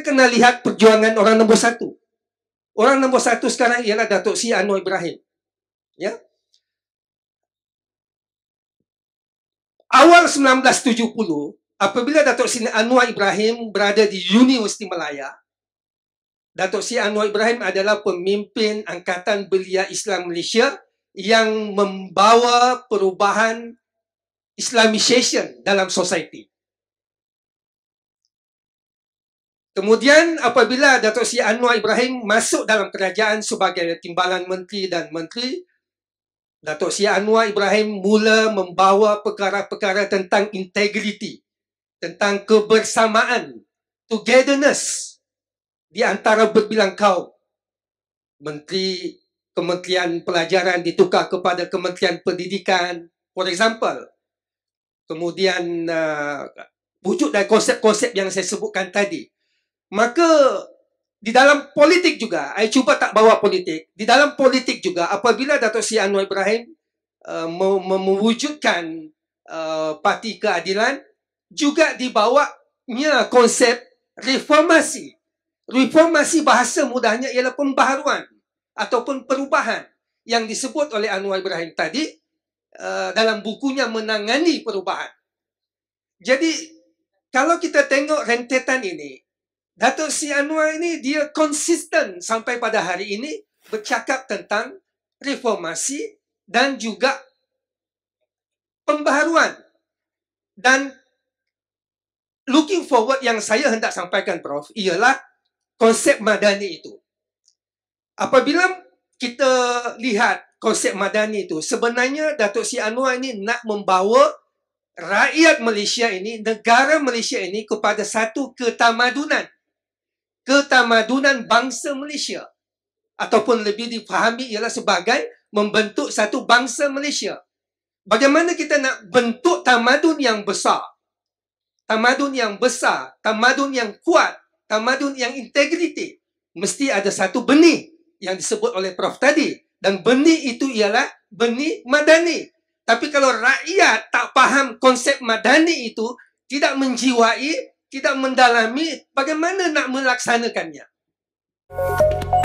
Kita kena lihat perjuangan orang nombor satu. Orang nombor satu sekarang ialah Datuk Si Anwar Ibrahim. Ya? Awal 1970, apabila Datuk Si Anwar Ibrahim berada di Universiti Melaya, Datuk Si Anwar Ibrahim adalah pemimpin Angkatan Belia Islam Malaysia yang membawa perubahan Islamization dalam society. Kemudian apabila Datuk Seri Anwar Ibrahim masuk dalam kerajaan sebagai timbalan menteri dan menteri, Datuk Seri Anwar Ibrahim mula membawa perkara-perkara tentang integriti, tentang kebersamaan, togetherness di antara berbilang kaum. Menteri Kementerian Pelajaran ditukar kepada Kementerian Pendidikan, for example. Kemudian uh, wujud dari konsep-konsep yang saya sebutkan tadi, Maka di dalam politik juga, saya cuba tak bawa politik. Di dalam politik juga, apabila datuk Sri Anwar Ibrahim uh, mem- uh, parti keadilan, juga dibawanya konsep reformasi. Reformasi bahasa mudahnya ialah pembaharuan ataupun perubahan yang disebut oleh Anwar Ibrahim tadi uh, dalam bukunya menangani perubahan. Jadi, kalau kita tengok rentetan ini, Datuk Si Anwar ini dia konsisten sampai pada hari ini bercakap tentang reformasi dan juga pembaharuan dan looking forward yang saya hendak sampaikan prof ialah konsep madani itu. Apabila kita lihat konsep madani itu sebenarnya Datuk Si Anwar ini nak membawa rakyat Malaysia ini negara Malaysia ini kepada satu ketamadunan ketamadunan bangsa Malaysia ataupun lebih difahami ialah sebagai membentuk satu bangsa Malaysia. Bagaimana kita nak bentuk tamadun yang besar? Tamadun yang besar, tamadun yang kuat, tamadun yang integriti. Mesti ada satu benih yang disebut oleh Prof tadi. Dan benih itu ialah benih madani. Tapi kalau rakyat tak faham konsep madani itu, tidak menjiwai, tidak mendalami bagaimana nak melaksanakannya. Thank you.